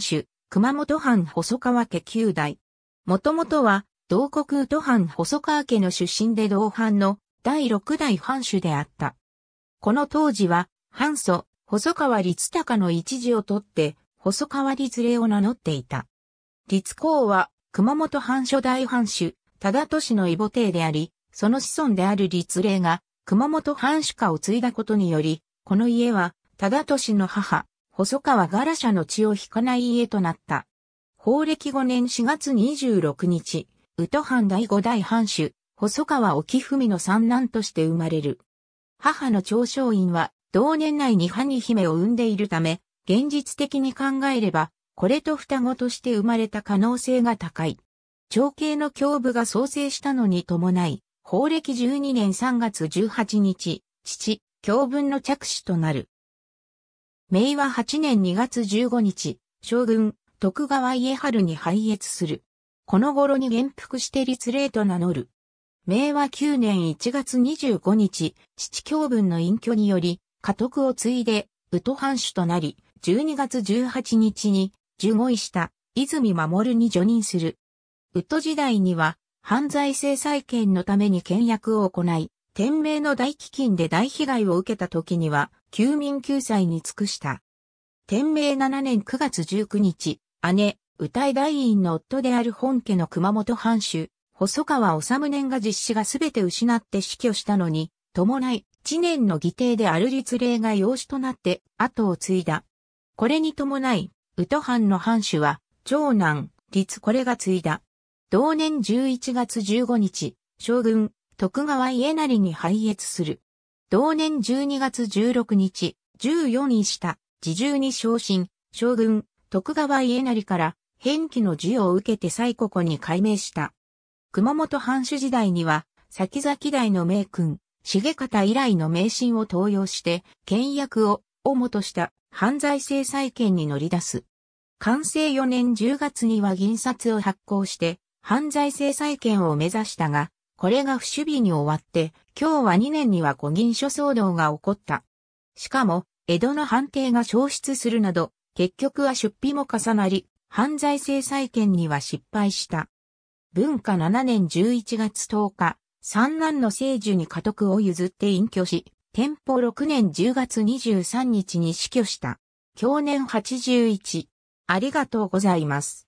主、熊本藩細川家九代。もともとは、同国宇都藩細川家の出身で同藩の第六代藩主であった。この当時は、藩祖、細川律隆の一字をとって、細川律令を名乗っていた。律公は、熊本藩初代藩主、忠利の異母弟であり、その子孫である律令が、熊本藩主家を継いだことにより、この家は、忠利の母、細川ガラシャの血を引かない家となった。法暦5年4月26日、宇都藩第五代藩主、細川沖文の三男として生まれる。母の長昌院は、同年内にハニ姫を産んでいるため、現実的に考えれば、これと双子として生まれた可能性が高い。長兄の胸部が創生したのに伴い、法暦12年3月18日、父、教文の着手となる。明和8年2月15日、将軍、徳川家春に敗越する。この頃に元服して立令と名乗る。明和9年1月25日、七教文の隠居により、家督を継いで、宇都藩主となり、12月18日に、従護位した、泉守に除任する。宇都時代には、犯罪制裁権のために倹約を行い、天明の大飢饉で大被害を受けた時には、休眠救済に尽くした。天明7年9月19日、姉、歌い大院の夫である本家の熊本藩主、細川治年が実施が全て失って死去したのに、伴い、知念の議定である律令が養子となって後を継いだ。これに伴い、宇都藩の藩主は、長男、律これが継いだ。同年11月15日、将軍、徳川家成に拝謁する。同年12月16日、14位下、自重に昇進、将軍、徳川家成から、返記の授与を受けて西国に改名した。熊本藩主時代には、先々代の名君、重方以来の名神を登用して、倹約を、主とした、犯罪制裁権に乗り出す。完成4年10月には銀札を発行して、犯罪制裁権を目指したが、これが不守備に終わって、今日は2年には古銀書騒動が起こった。しかも、江戸の判定が消失するなど、結局は出費も重なり、犯罪制裁権には失敗した。文化7年11月10日、三男の聖樹に家督を譲って隠居し、天保6年10月23日に死去した。去年81。ありがとうございます。